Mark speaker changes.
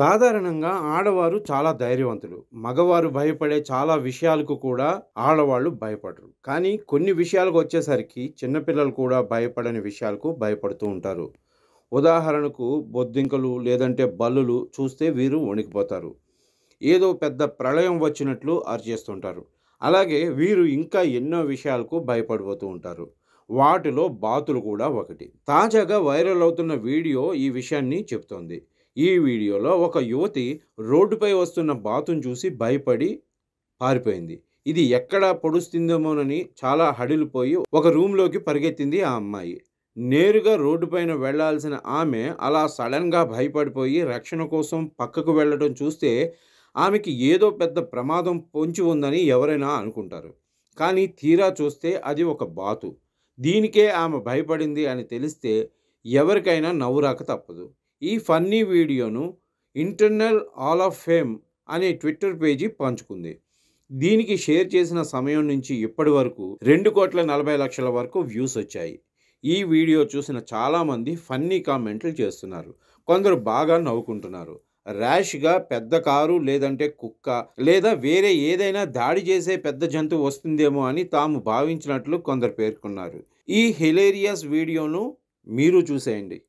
Speaker 1: సాధారణంగా ఆడవారు చాలా ధైర్యవంతులు మగవారు భయపడే చాలా విషయాలకు కూడా ఆడవాళ్ళు భయపడరు కానీ కొన్ని విషయాలకు వచ్చేసరికి చిన్నపిల్లలు కూడా భయపడని విషయాలకు భయపడుతూ ఉంటారు ఉదాహరణకు బొద్దింకలు లేదంటే బల్లులు చూస్తే వీరు వణికిపోతారు ఏదో పెద్ద ప్రళయం వచ్చినట్లు అరిచేస్తుంటారు అలాగే వీరు ఇంకా ఎన్నో విషయాలకు భయపడిపోతూ ఉంటారు వాటిలో బాతులు కూడా ఒకటి తాజాగా వైరల్ అవుతున్న వీడియో ఈ విషయాన్ని చెప్తోంది ఈ వీడియోలో ఒక యువతి రోడ్డుపై వస్తున్న బాతును చూసి భయపడి పారిపోయింది ఇది ఎక్కడ పొడుస్తుందేమోనని చాలా హడిలిపోయి ఒక రూమ్లోకి పరిగెత్తింది ఆ అమ్మాయి నేరుగా రోడ్డుపైన వెళ్లాల్సిన ఆమె అలా సడన్గా భయపడిపోయి రక్షణ కోసం పక్కకు వెళ్ళడం చూస్తే ఆమెకి ఏదో పెద్ద ప్రమాదం పొంచి ఉందని ఎవరైనా అనుకుంటారు కానీ తీరా చూస్తే అది ఒక బాతు దీనికే ఆమె భయపడింది అని తెలిస్తే ఎవరికైనా నవ్వురాక తప్పదు ఈ ఫన్నీ వీడియోను ఇంటర్నల్ ఆల్ ఆఫ్ ఫేమ్ అనే ట్విట్టర్ పేజీ పంచుకుంది దీనికి షేర్ చేసిన సమయం నుంచి ఇప్పటి వరకు రెండు కోట్ల నలభై లక్షల వరకు వ్యూస్ వచ్చాయి ఈ వీడియో చూసిన చాలామంది ఫన్నీ కామెంట్లు చేస్తున్నారు కొందరు బాగా నవ్వుకుంటున్నారు ర్యాష్గా పెద్ద కారు లేదంటే కుక్క లేదా వేరే ఏదైనా దాడి చేసే పెద్ద జంతువు వస్తుందేమో అని తాము భావించినట్లు కొందరు పేర్కొన్నారు ఈ హిలేరియస్ వీడియోను మీరు చూసేయండి